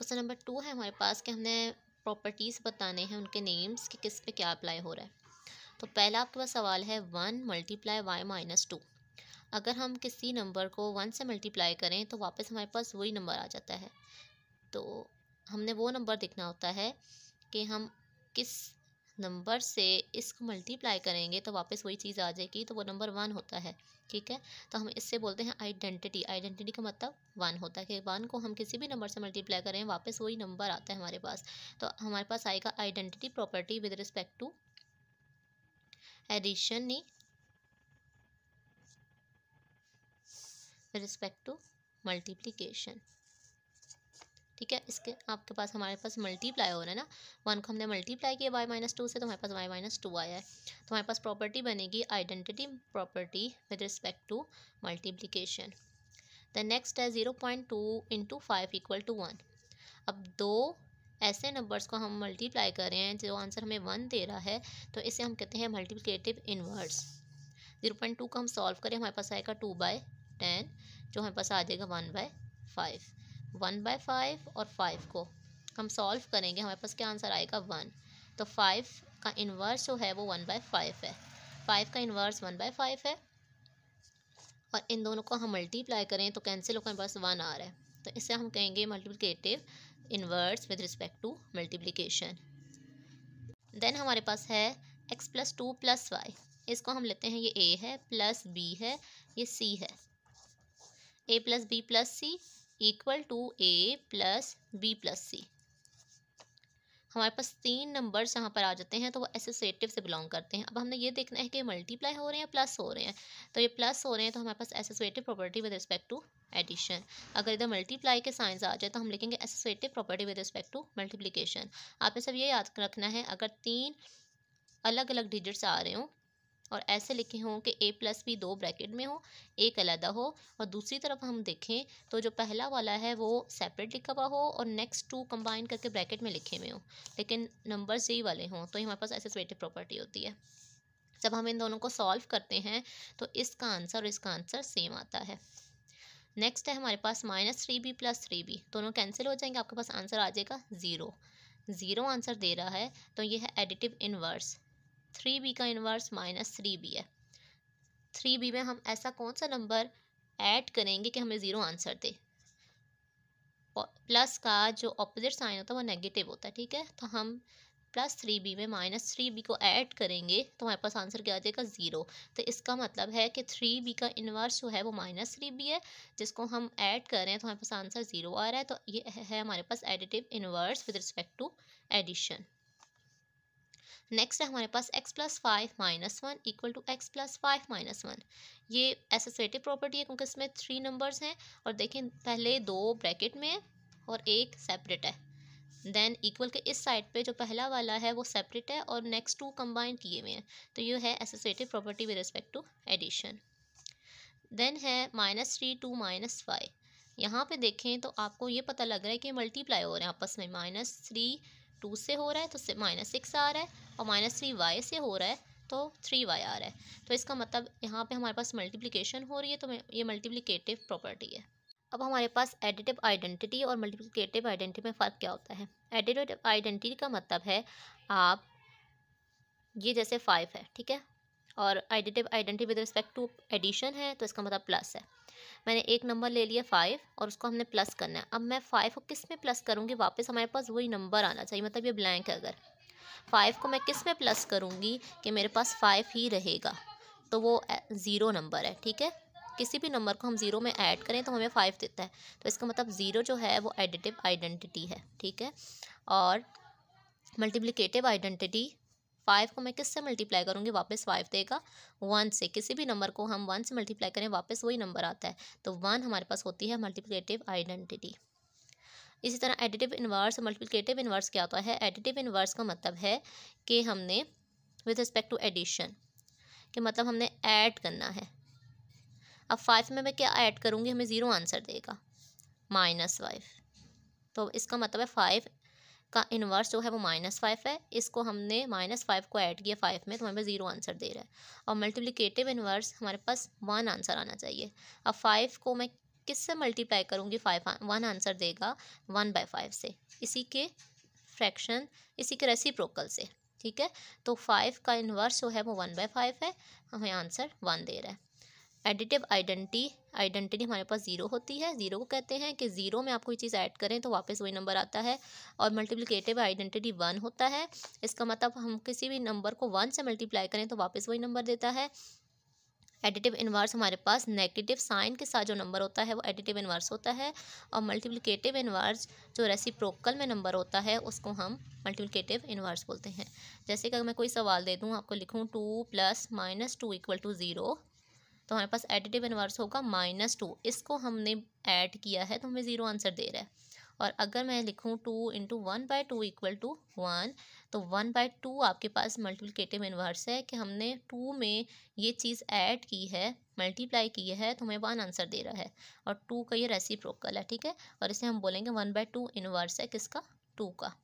question number two है हमारे पास कि हमने प्रॉपर्टीज़ बताने हैं उनके नेम्स कि किस पे क्या अप्लाई हो रहा है तो पहला आपके पास सवाल है one multiply Y minus two अगर हम किसी नंबर को वन से मल्टीप्लाई करें तो वापस हमारे पास वही नंबर आ जाता है तो हमने वो नंबर देखना होता है कि हम किस नंबर से इसको मल्टीप्लाई करेंगे तो वापस वही चीज़ आ जाएगी तो वो नंबर वन होता है ठीक है तो हम इससे बोलते हैं आइडेंटिटी आइडेंटिटी का मतलब वन होता है कि वन को हम किसी भी नंबर से मल्टीप्लाई करें वापस वही नंबर आता है हमारे पास तो हमारे पास आएगा identity property with respect to addition नी विद रिस्पेक्ट टू मल्टीप्लीकेशन ठीक है इसके आपके पास हमारे पास मल्टीप्लाई हो रहा है ना वन को हमने मल्टीप्लाई किया वाई माइनस टू से तो हमारे पास वाई माइनस टू आया है तो हमारे पास प्रॉपर्टी बनेगी identity property with respect to multiplication the next है zero point two into five equal to one अब दो ऐसे नंबर्स को हम मल्टीप्लाई कर रहे हैं जो आंसर हमें वन दे रहा है तो इसे हम कहते हैं multiplicative inverse zero point two को हम सॉल्व करें हमारे पास आएगा टू बाय टेन जो हमारे पास आ जाएगा one by five one by five और फाइव को हम सॉल्व करेंगे हमारे पास क्या आंसर आएगा वन तो फाइव का इन्वर्स जो है वो वन बाय फाइव है फाइव का इन्वर्स वन बाय फाइव है और इन दोनों को हम मल्टीप्लाई करें तो कैंसिल होकर हमारे पास वन आ रहा है तो इसे हम कहेंगे multiplicative inverse with respect to multiplication then हमारे पास है X plus two plus Y इसको हम लेते हैं ये ए है प्लस बी है ये सी है A plus B plus C equal to A plus B plus C हमारे पास तीन नंबर्स यहाँ पर आ जाते हैं तो वो एसोसिएटिव से बिलोंग करते हैं अब हमने ये देखना है कि मल्टीप्लाई हो रहे हैं या प्लस हो रहे हैं तो ये प्लस हो रहे हैं तो हमारे पास associative property with respect to addition अगर इधर मल्टीप्लाई के साइंस आ जाए तो हम लिखेंगे associative property with respect to multiplication आपने सब ये याद रखना है अगर तीन अलग अलग डिजिट्स आ रहे हों और ऐसे लिखे हों कि ए प्लस बी दो ब्रैकेट में हो एक अलहदा हो और दूसरी तरफ हम देखें तो जो पहला वाला है वो सेपरेट लिखा हुआ हो और नेक्स्ट टू कंबाइन करके ब्रैकेट में लिखे हुए हों लेकिन नंबर जी वाले हों तो ये हमारे पास एसोसिएटिव प्रॉपर्टी होती है जब हम इन दोनों को सॉल्व करते हैं तो इसका आंसर और इसका आंसर सेम आता है नेक्स्ट है हमारे पास minus three B plus three B दोनों कैंसिल हो जाएंगे आपके पास आंसर आ जाएगा ज़ीरो ज़ीरो आंसर दे रहा है तो ये है एडिटिव इनवर्स थ्री बी का इन्वर्स माइनस थ्री बी है थ्री बी में हम ऐसा कौन सा नंबर ऐड करेंगे कि हमें ज़ीरो आंसर दे प्लस का जो ऑपोजिट साइन होता है वो नेगेटिव होता है ठीक है तो हम प्लस थ्री बी में माइनस थ्री बी को ऐड करेंगे तो हमारे पास आंसर क्या आ जाएगा ज़ीरो तो इसका मतलब है कि थ्री बी का इन्वर्स जो है वो माइनस थ्री बी है जिसको हम ऐड कर रहे हैं तो हमारे पास आंसर ज़ीरो आ रहा है तो ये है हमारे पास additive inverse with respect to addition next है हमारे पास x plus five minus one equal to X plus five minus one ये एसोसिएटिव प्रॉपर्टी है क्योंकि इसमें थ्री नंबर्स हैं और देखें पहले दो ब्रैकेट में है और एक सेपरेट है देन इक्वल के इस साइड पे जो पहला वाला है वो सेपरेट है और नेक्स्ट टू कम्बाइन किए हुए हैं तो ये है associative property with respect to addition then है minus three two minus five यहाँ पे देखें तो आपको ये पता लग रहा है कि मल्टीप्लाई हो रहे हैं आपस में माइनस थ्री टू से हो रहा है तो माइनस सिक्स आ रहा है और माइनस थ्री वाई से हो रहा है तो थ्री वाई आ रहा है तो इसका मतलब यहाँ पे हमारे पास मल्टीप्लिकेशन हो रही है तो ये मल्टीप्लिकेटिव प्रॉपर्टी है अब हमारे पास एडिटिव आइडेंटिटी और मल्टीप्लिकेटिव आइडेंटिटी में फ़र्क क्या होता है एडिटिव आइडेंटिटी का मतलब है आप ये जैसे फाइव है ठीक है और additive identity with respect to addition है तो इसका मतलब प्लस है मैंने एक नंबर ले लिया फाइव और उसको हमने प्लस करना है अब मैं फाइव को किस में प्लस करूँगी वापस हमारे पास वही नंबर आना चाहिए मतलब ये ब्लैंक है अगर फ़ाइव को मैं किस में प्लस करूँगी कि मेरे पास फ़ाइव ही रहेगा तो वो ज़ीरो नंबर है ठीक है किसी भी नंबर को हम ज़ीरो में ऐड करें तो हमें फ़ाइव देता है तो इसका मतलब ज़ीरो जो है वो एडिटिव आइडेंटिटी है ठीक है और मल्टीप्लिकेटिव आइडेंटिटी फाइव को मैं किस से मल्टीप्लाई करूँगी वापस फाइव देगा वन से किसी भी नंबर को हम वन से मल्टीप्लाई करें वापस वही नंबर आता है तो वन हमारे पास होती है मल्टीप्लिकेटिव आइडेंटिटी इसी तरह एडिटिव इन्वर्स मल्टीप्लिकेटिव इन्वर्स क्या होता है एडिटिव इन्वर्स का मतलब है कि हमने विद रिस्पेक्ट टू एडिशन कि मतलब हमने ऐड करना है अब फाइव में मैं क्या ऐड करूँगी हमें ज़ीरो आंसर देगा माइनस फाइव तो इसका मतलब है फाइव का इन्वर्स जो है वो माइनस फाइव है इसको हमने माइनस फाइव को ऐड किया फाइव में तो हमें ज़ीरो आंसर दे रहा है और मल्टीप्लिकेटिव इन्वर्स हमारे पास वन आंसर आना चाहिए अब फाइव को मैं किससे मल्टीप्लाई करूँगी फाइव वन आंसर देगा वन बाई फाइव से इसी के फ्रैक्शन इसी के रेसिप्रोकल से ठीक है तो फाइव का इन्वर्स जो है वो वन बाई फाइव है हमें आंसर वन दे रहा है एडिटिव आइडेंटिटी आइडेंटिटी हमारे पास ज़ीरो होती है ज़ीरो को कहते हैं कि ज़ीरो में आप कोई चीज़ ऐड करें तो वापस वही नंबर आता है और मल्टीप्लिकेटिव आइडेंटिटी वन होता है इसका मतलब हम किसी भी नंबर को वन से मल्टीप्लाई करें तो वापस वही नंबर देता है एडिटिव इन्वर्स हमारे पास नेगेटिव साइन के साथ जो नंबर होता है वो एडिटिव इन्वर्स होता है और मल्टीप्लिकेटिव इन्वर्स जो रेसिप्रोकल में नंबर होता है उसको हम मल्टीप्लिकेटिव इन्वर्स बोलते हैं जैसे कि अगर मैं कोई सवाल दे दूँ आपको लिखूँ two plus minus two equal to zero तो हमारे पास एडिटिव इन्वर्स होगा माइनस टू इसको हमने ऐड किया है तो हमें ज़ीरो आंसर दे रहा है और अगर मैं लिखूँ two into one by two equal to one तो वन बाई टू आपके पास मल्टीप्लिकेटिव इन्वर्स है कि हमने टू में ये चीज़ ऐड की है मल्टीप्लाई की है तो हमें वन आंसर दे रहा है और टू का ये रेसिप्रोकल है ठीक है और इसे हम बोलेंगे वन बाय टू इन्वर्स है किसका टू का